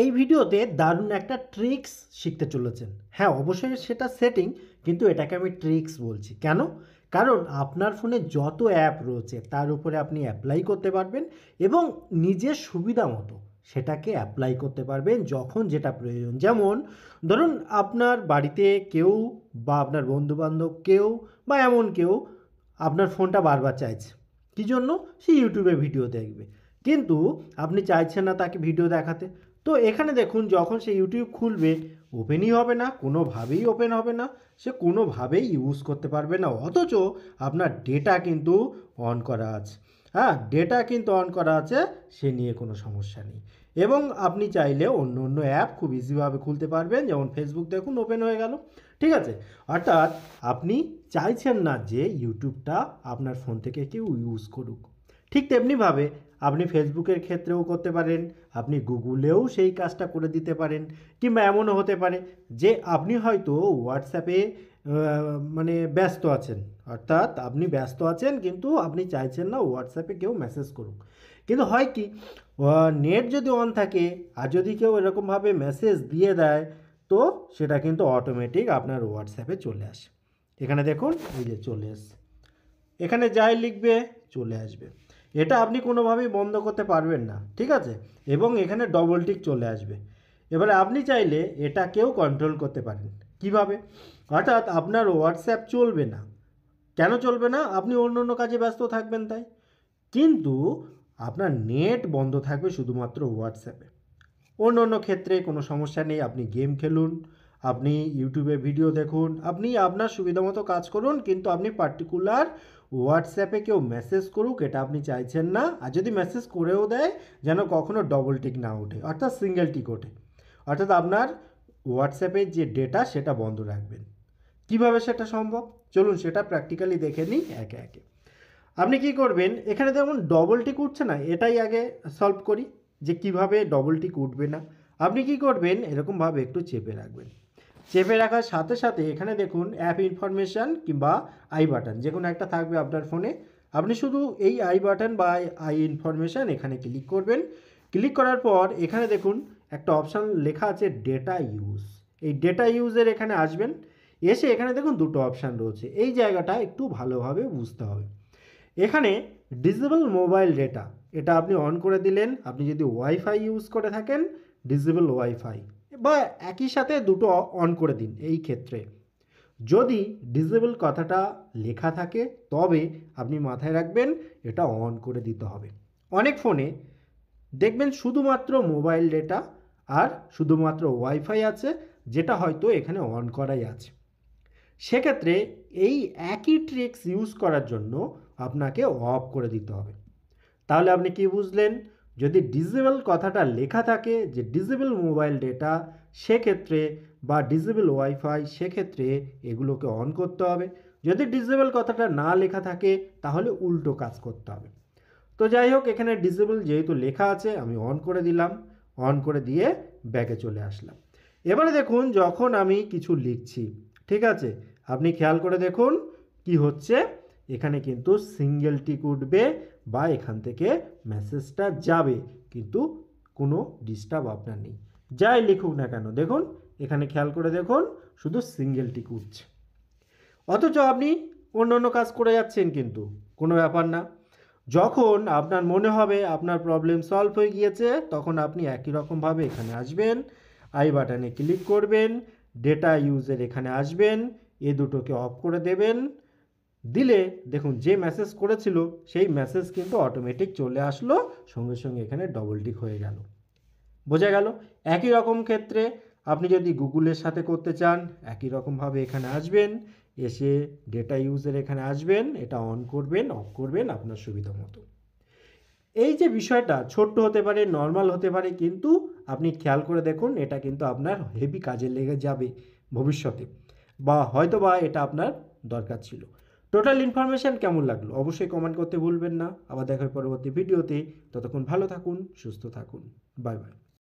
এই ভিডিওতে দারুণ একটা ট্রিক্স শিখতে চলেছেন হ্যাঁ অবশ্যই সেটা সেটিং কিন্তু এটাকে আমি ট্রিক্স বলছি কেন কারণ আপনার ফোনে যত অ্যাপ রয়েছে তার উপরে আপনি অ্যাপ্লাই করতে পারবেন এবং নিজের সুবিধা মতো সেটাকে অ্যাপ্লাই করতে পারবেন যখন যেটা প্রয়োজন যেমন ধরুন আপনার বাড়িতে কেউ বা আপনার বন্ধুবান্ধব কেউ বা এমন কেউ আপনার ফোনটা বারবার চাইছে কী জন্য সে ইউটিউবে ভিডিও দেখবে কিন্তু আপনি চাইছেন না তাকে ভিডিও দেখাতে তো এখানে দেখুন যখন সে ইউটিউব খুলবে ওপেনই হবে না কোনোভাবেই ওপেন হবে না সে কোনোভাবেই ইউজ করতে পারবে না অথচ আপনার ডেটা কিন্তু অন করা আছে হ্যাঁ ডেটা কিন্তু অন করা আছে সে নিয়ে কোনো সমস্যা নেই এবং আপনি চাইলে অন্য অন্য অ্যাপ খুব ইজিভাবে খুলতে পারবেন যেমন ফেসবুক দেখুন ওপেন হয়ে গেল ঠিক আছে অর্থাৎ আপনি চাইছেন না যে ইউটিউবটা আপনার ফোন থেকে কেউ ইউজ করুক ঠিক তেমনিভাবে আপনি ফেসবুকের ক্ষেত্রেও করতে পারেন আপনি গুগলেও সেই কাজটা করে দিতে পারেন কিংবা এমনও হতে পারে যে আপনি হয়তো হোয়াটসঅ্যাপে মানে ব্যস্ত আছেন অর্থাৎ আপনি ব্যস্ত আছেন কিন্তু আপনি চাইছেন না হোয়াটসঅ্যাপে কেউ মেসেজ করুক কিন্তু হয় কি নেট যদি অন থাকে আর যদি কেউ এরকমভাবে মেসেজ দিয়ে দেয় তো সেটা কিন্তু অটোমেটিক আপনার হোয়াটসঅ্যাপে চলে আসে এখানে দেখুন এই যে চলে এসছে এখানে যাই লিখবে চলে আসবে এটা আপনি কোনোভাবেই বন্ধ করতে পারবেন না ঠিক আছে এবং এখানে ডবল টিক চলে আসবে এবারে আপনি চাইলে এটাকেও কন্ট্রোল করতে পারেন কিভাবে অর্থাৎ আপনার হোয়াটসঅ্যাপ চলবে না কেন চলবে না আপনি অন্য অন্য কাজে ব্যস্ত থাকবেন তাই কিন্তু আপনার নেট বন্ধ থাকবে শুধুমাত্র হোয়াটসঅ্যাপে অন্য অন্য ক্ষেত্রে কোনো সমস্যা নেই আপনি গেম খেলুন আপনি ইউটিউবে ভিডিও দেখুন আপনি আপনার সুবিধা মতো কাজ করুন কিন্তু আপনি পার্টিকুলার হোয়াটসঅ্যাপে কেউ মেসেজ করুক এটা আপনি চাইছেন না আর যদি মেসেজ করেও দেয় যেন কখনও ডবল টিক না ওঠে অর্থাৎ সিঙ্গেল টিক ওঠে অর্থাৎ আপনার হোয়াটসঅ্যাপের যে ডেটা সেটা বন্ধ রাখবেন কিভাবে সেটা সম্ভব চলুন সেটা প্র্যাকটিক্যালি দেখে নিই একে একে আপনি কি করবেন এখানে দেখুন ডবল টিক উঠছে না এটাই আগে সলভ করি যে কিভাবে ডবল টিক উঠবে না আপনি কি করবেন এরকমভাবে একটু চেপে রাখবেন চেপে রাখার সাথে সাথে এখানে দেখুন অ্যাপ ইনফরমেশান কিংবা আই বাটন যে কোনো একটা থাকবে আপনার ফোনে আপনি শুধু এই আই বাটন বা আই ইনফরমেশান এখানে ক্লিক করবেন ক্লিক করার পর এখানে দেখুন একটা অপশান লেখা আছে ডেটা ইউজ এই ডেটা ইউজের এখানে আসবেন এসে এখানে দেখুন দুটো অপশান রয়েছে এই জায়গাটা একটু ভালোভাবে বুঝতে হবে এখানে ডিজেবল মোবাইল ডেটা এটা আপনি অন করে দিলেন আপনি যদি ওয়াইফাই ইউজ করে থাকেন ডিজেবল ওয়াইফাই বা একই সাথে দুটো অন করে দিন এই ক্ষেত্রে যদি ডিজেবল কথাটা লেখা থাকে তবে আপনি মাথায় রাখবেন এটা অন করে দিতে হবে অনেক ফোনে দেখবেন শুধুমাত্র মোবাইল ডেটা আর শুধুমাত্র ওয়াইফাই আছে যেটা হয়তো এখানে অন করাই আছে সেক্ষেত্রে এই একই ট্রিক্স ইউজ করার জন্য আপনাকে অফ করে দিতে হবে তাহলে আপনি কি বুঝলেন যদি ডিজেবল কথাটা লেখা থাকে যে ডিজেবল মোবাইল ডেটা সেক্ষেত্রে বা ডিজেবল ওয়াইফাই সেক্ষেত্রে এগুলোকে অন করতে হবে যদি ডিজেবল কথাটা না লেখা থাকে তাহলে উল্টো কাজ করতে হবে তো যাই হোক এখানে ডিজেবল যেহেতু লেখা আছে আমি অন করে দিলাম অন করে দিয়ে ব্যাগে চলে আসলাম এবারে দেখুন যখন আমি কিছু লিখছি ঠিক আছে আপনি খেয়াল করে দেখুন কি হচ্ছে এখানে কিন্তু সিঙ্গেল টিক উঠবে বা এখান থেকে মেসেজটা যাবে কিন্তু কোনো ডিস্টার্ব আপনার নেই যাই লিখুক না কেন দেখুন এখানে খেয়াল করে দেখুন শুধু সিঙ্গেল টিক উঠছে অথচ আপনি অন্য অন্য কাজ করে যাচ্ছেন কিন্তু কোনো ব্যাপার না যখন আপনার মনে হবে আপনার প্রবলেম সলভ হয়ে গিয়েছে তখন আপনি একই রকমভাবে এখানে আসবেন আই বাটনে ক্লিক করবেন ডেটা ইউজের এখানে আসবেন এ দুটোকে অফ করে দেবেন দিলে দেখুন যে মেসেজ করেছিল সেই মেসেজ কিন্তু অটোমেটিক চলে আসলো সঙ্গে সঙ্গে এখানে ডবল টিক হয়ে গেল বোঝা গেল একই রকম ক্ষেত্রে আপনি যদি গুগলের সাথে করতে চান একই রকমভাবে এখানে আসবেন এসে ডেটা ইউজের এখানে আসবেন এটা অন করবেন অফ করবেন আপনার সুবিধা মতো এই যে বিষয়টা ছোট্ট হতে পারে নর্মাল হতে পারে কিন্তু আপনি খেয়াল করে দেখুন এটা কিন্তু আপনার হেভি কাজে লেগে যাবে ভবিষ্যতে বা হয়তো বা এটা আপনার দরকার ছিল টোটাল ইনফরমেশান কেমন লাগলো অবশ্যই কমেন্ট করতে ভুলবেন না আবার দেখা পরবর্তী ভিডিওতে ততক্ষণ ভালো থাকুন সুস্থ থাকুন বাই বাই